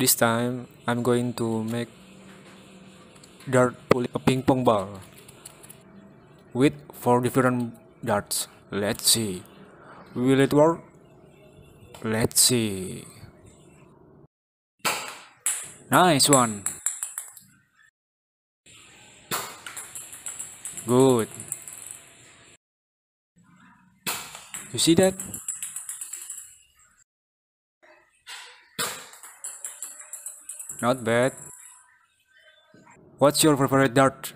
This time I'm going to make dart pulling a ping pong ball with four different darts. Let's see. Will it work? Let's see. Nice one. Good. You see that? Not bad. What's your favorite dart?